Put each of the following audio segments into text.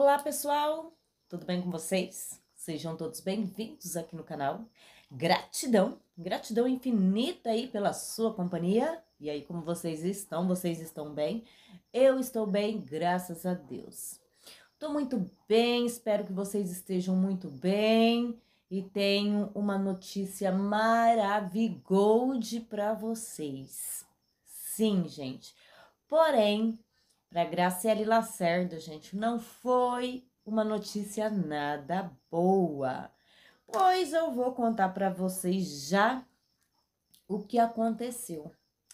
Olá pessoal, tudo bem com vocês? Sejam todos bem-vindos aqui no canal. Gratidão, gratidão infinita aí pela sua companhia. E aí, como vocês estão? Vocês estão bem? Eu estou bem, graças a Deus. Estou muito bem, espero que vocês estejam muito bem. E tenho uma notícia maravilhosa para vocês. Sim, gente. Porém, para Graciele Lacerda, gente, não foi uma notícia nada boa, pois eu vou contar para vocês já o que aconteceu.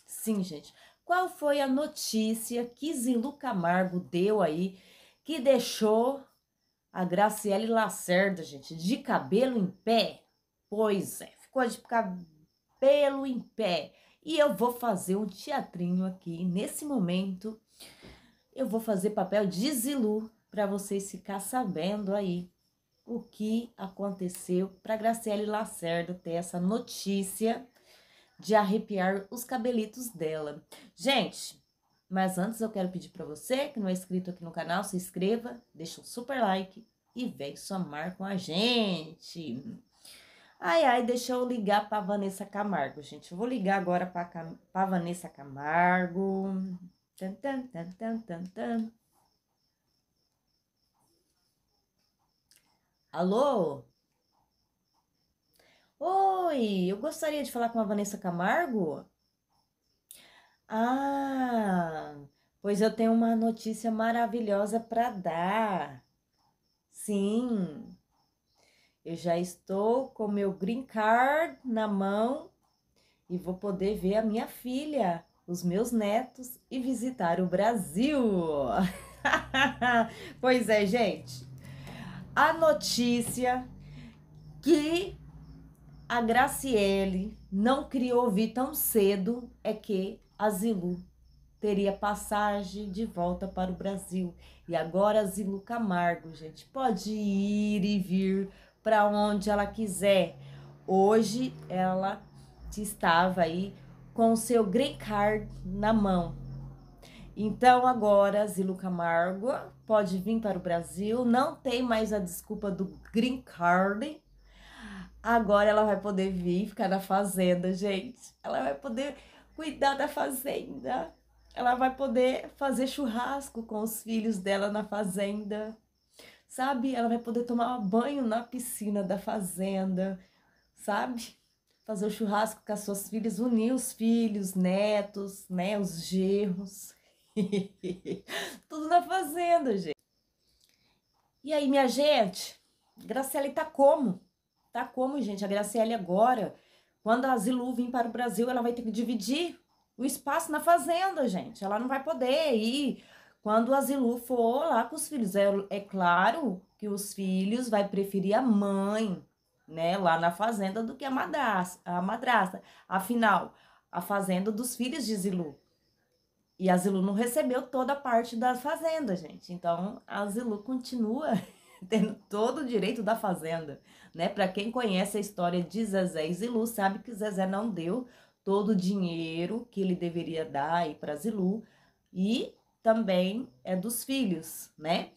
Sim, gente, qual foi a notícia que Zilu Camargo deu aí que deixou a Graciele Lacerda, gente, de cabelo em pé? Pois é, ficou de cabelo em pé. E eu vou fazer um teatrinho aqui nesse momento eu vou fazer papel de Zilu para vocês ficar sabendo aí o que aconteceu para Graciele Lacerda ter essa notícia de arrepiar os cabelitos dela. Gente, mas antes eu quero pedir para você que não é inscrito aqui no canal, se inscreva, deixa um super like e vem somar com a gente. Ai, ai, deixa eu ligar para Vanessa Camargo, gente. Eu vou ligar agora para Vanessa Camargo. Tan, tan, tan, tan, tan, tan. Alô? Oi, eu gostaria de falar com a Vanessa Camargo. Ah, pois eu tenho uma notícia maravilhosa para dar. Sim, eu já estou com meu green card na mão e vou poder ver a minha filha os meus netos e visitar o Brasil. pois é, gente. A notícia que a Graciele não queria ouvir tão cedo é que a Zilu teria passagem de volta para o Brasil. E agora a Zilu Camargo, gente, pode ir e vir para onde ela quiser. Hoje ela estava aí com o seu green card na mão. Então agora Zilu Camargo pode vir para o Brasil, não tem mais a desculpa do green card. Agora ela vai poder vir ficar na fazenda, gente. Ela vai poder cuidar da fazenda. Ela vai poder fazer churrasco com os filhos dela na fazenda. Sabe? Ela vai poder tomar banho na piscina da fazenda, sabe? fazer o churrasco com as suas filhas, unir os filhos, netos, né, os gerros. Tudo na fazenda, gente. E aí, minha gente, Graciele tá como? Tá como, gente? A Graciele agora, quando a Zilu vir para o Brasil, ela vai ter que dividir o espaço na fazenda, gente. Ela não vai poder ir quando a Zilu for lá com os filhos. É, é claro que os filhos vai preferir a mãe, né, lá na fazenda do que a madrasta, a madrasta. Afinal, a fazenda dos filhos de Zilu. E a Zilu não recebeu toda a parte da fazenda, gente. Então, a Zilu continua tendo todo o direito da fazenda, né? Para quem conhece a história de Zezé e Zilu, sabe que Zezé não deu todo o dinheiro que ele deveria dar aí para Zilu e também é dos filhos, né?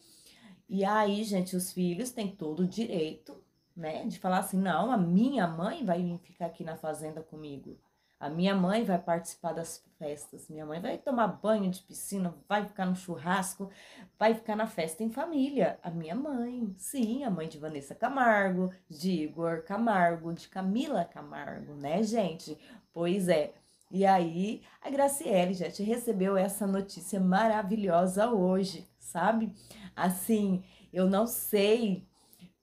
E aí, gente, os filhos têm todo o direito né? De falar assim, não, a minha mãe vai ficar aqui na fazenda comigo. A minha mãe vai participar das festas. Minha mãe vai tomar banho de piscina, vai ficar no churrasco, vai ficar na festa em família. A minha mãe, sim, a mãe de Vanessa Camargo, de Igor Camargo, de Camila Camargo, né, gente? Pois é. E aí, a Graciele, gente, recebeu essa notícia maravilhosa hoje, sabe? Assim, eu não sei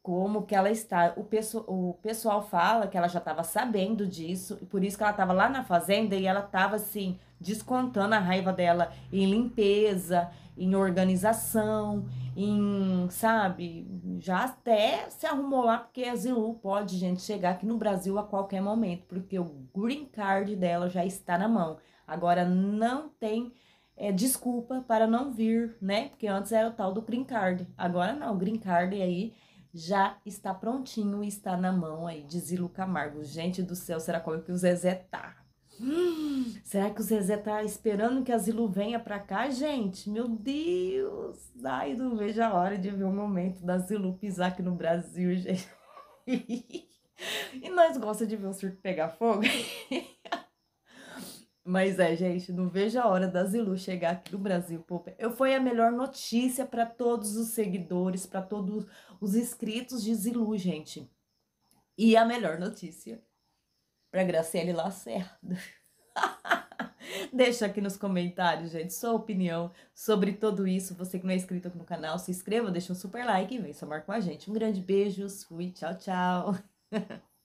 como que ela está. O, pesso, o pessoal fala que ela já estava sabendo disso, e por isso que ela estava lá na fazenda e ela estava assim, descontando a raiva dela em limpeza, em organização, em, sabe, já até se arrumou lá, porque a Zilu pode, gente, chegar aqui no Brasil a qualquer momento, porque o green card dela já está na mão. Agora não tem é, desculpa para não vir, né? Porque antes era o tal do green card, agora não, o green card aí já está prontinho e está na mão aí de Zilu Camargo. Gente do céu, será como é que o Zezé tá? será que o Zezé tá esperando que a Zilu venha pra cá, gente? Meu Deus! Ai, não vejo a hora de ver o momento da Zilu pisar aqui no Brasil, gente. e nós gostamos de ver o surto pegar fogo. Mas é, gente, não vejo a hora da Zilu chegar aqui no Brasil. Pô, eu foi a melhor notícia para todos os seguidores, para todos os inscritos de Zilu, gente. E a melhor notícia para Graciele Lacerda. Deixa aqui nos comentários, gente, sua opinião sobre tudo isso. Você que não é inscrito aqui no canal, se inscreva, deixa um super like e vem somar com a gente. Um grande beijo, fui, tchau, tchau.